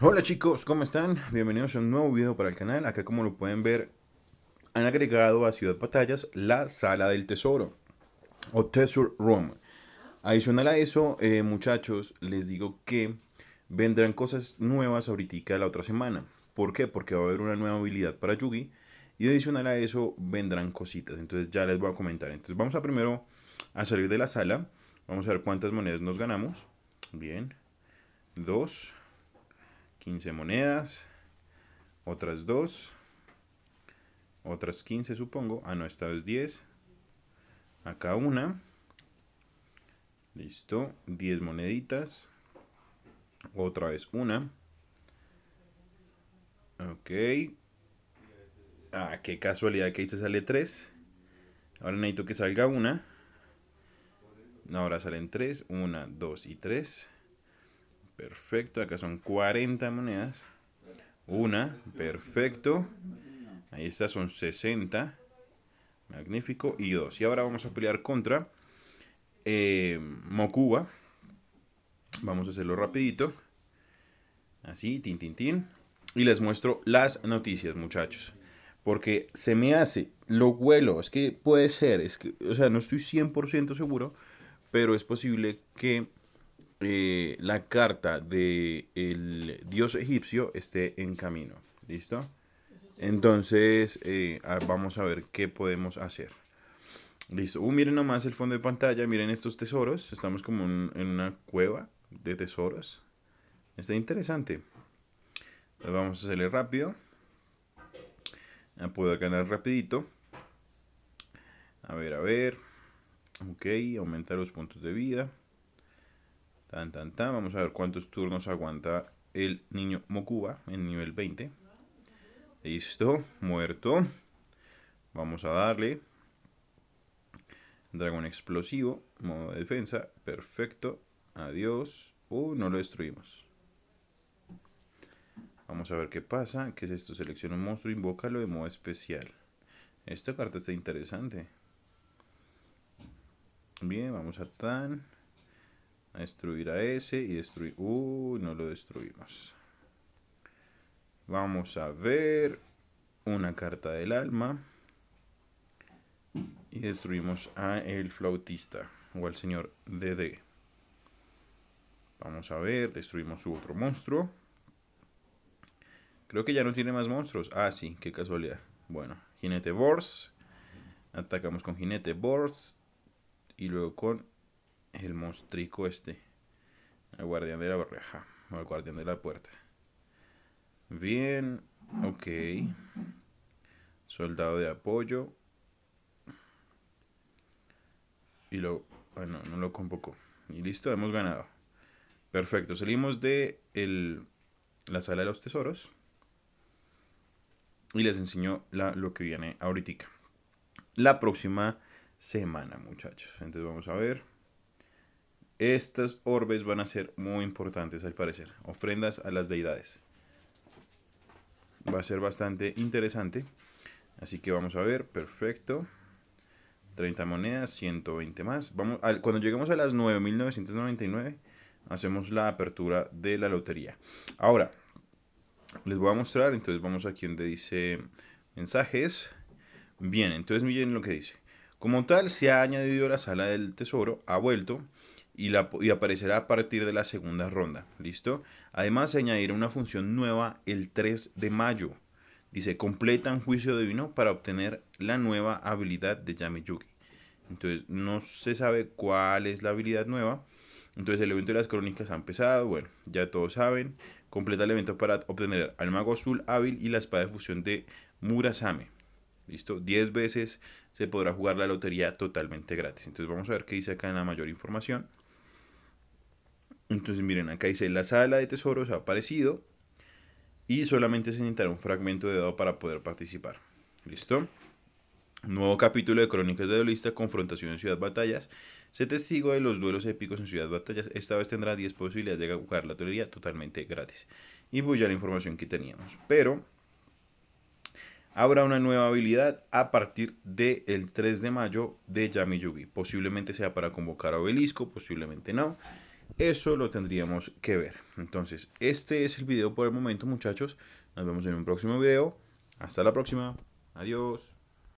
Hola chicos, ¿cómo están? Bienvenidos a un nuevo video para el canal. Acá como lo pueden ver, han agregado a Ciudad Batallas la Sala del Tesoro o Tesor Room. Adicional a eso, eh, muchachos, les digo que vendrán cosas nuevas ahorita la otra semana. ¿Por qué? Porque va a haber una nueva habilidad para Yugi y adicional a eso vendrán cositas. Entonces ya les voy a comentar. Entonces vamos a primero a salir de la sala. Vamos a ver cuántas monedas nos ganamos. Bien. Dos. 15 monedas, otras 2, otras 15 supongo, ah no, esta vez 10, acá una, listo, 10 moneditas, otra vez una, ok, ah, qué casualidad que ahí se sale 3, ahora necesito que salga una, ahora salen 3, 1, 2 y 3, Perfecto, acá son 40 monedas. Una, perfecto. Ahí está, son 60. Magnífico. Y dos. Y ahora vamos a pelear contra eh, Mokuba. Vamos a hacerlo rapidito. Así, tin, tin, tin. Y les muestro las noticias, muchachos. Porque se me hace, lo vuelo, es que puede ser, es que, o sea, no estoy 100% seguro, pero es posible que eh, la carta de El dios egipcio esté en camino. ¿Listo? Entonces, eh, vamos a ver qué podemos hacer. Listo. Uh, miren nomás el fondo de pantalla. Miren estos tesoros. Estamos como en una cueva de tesoros. Está interesante. vamos a hacerle rápido. Puedo ganar rapidito. A ver, a ver. Ok, aumentar los puntos de vida. Tan, tan, tan. Vamos a ver cuántos turnos aguanta el niño Mokuba en nivel 20. Listo, muerto. Vamos a darle. Dragón explosivo, modo de defensa, perfecto. Adiós. Uh, no lo destruimos. Vamos a ver qué pasa. ¿Qué es esto? Selecciona un monstruo, invócalo de modo especial. Esta carta está interesante. Bien, vamos a tan. Destruir a ese y destruir... Uh, no lo destruimos. Vamos a ver una carta del alma. Y destruimos a el flautista o al señor DD. Vamos a ver, destruimos su otro monstruo. Creo que ya no tiene más monstruos. Ah, sí, qué casualidad. Bueno, jinete Bors. Atacamos con jinete Bors. Y luego con el monstrico este. El guardián de la barreja. O el guardián de la puerta. Bien. Ok. Soldado de apoyo. Y lo... Bueno, ah, no lo convocó. Y listo, hemos ganado. Perfecto. Salimos de la sala de los tesoros. Y les enseño lo que viene ahorita. La próxima semana, muchachos. Entonces vamos a ver. Estas orbes van a ser muy importantes al parecer. Ofrendas a las deidades. Va a ser bastante interesante. Así que vamos a ver. Perfecto. 30 monedas, 120 más. Vamos, cuando lleguemos a las 9.999, hacemos la apertura de la lotería. Ahora, les voy a mostrar. Entonces vamos aquí donde dice mensajes. Bien, entonces miren lo que dice. Como tal, se ha añadido la sala del tesoro, ha vuelto y, aparecerá a partir de la segunda ronda. ¿Listo? Además, se añadirá una función nueva el 3 de mayo. Dice, completan juicio divino para obtener la nueva habilidad de Yugi Entonces, no se sabe cuál es la habilidad nueva. Entonces, el evento de las crónicas ha empezado. Bueno, ya todos saben. Completa el evento para obtener al mago azul hábil y la espada de fusión de Murasame. ¿Listo? 10 veces se podrá jugar la lotería totalmente gratis. Entonces, vamos a ver qué dice acá en la mayor información. Entonces miren, acá dice la sala de tesoros ha aparecido y solamente se necesitará un fragmento de dado para poder participar. ¿Listo? Nuevo capítulo de Crónicas de Duelista, Confrontación en Ciudad Batallas. Se testigo de los duelos épicos en Ciudad Batallas. Esta vez tendrá 10 posibilidades de jugar la teoría totalmente gratis. Y voy a la información que teníamos. Pero habrá una nueva habilidad a partir del 3 de mayo de Yami Yugi. Posiblemente sea para convocar a Obelisco, posiblemente no. Eso lo tendríamos que ver. Entonces, este es el video por el momento, muchachos. Nos vemos en un próximo video. Hasta la próxima. Adiós.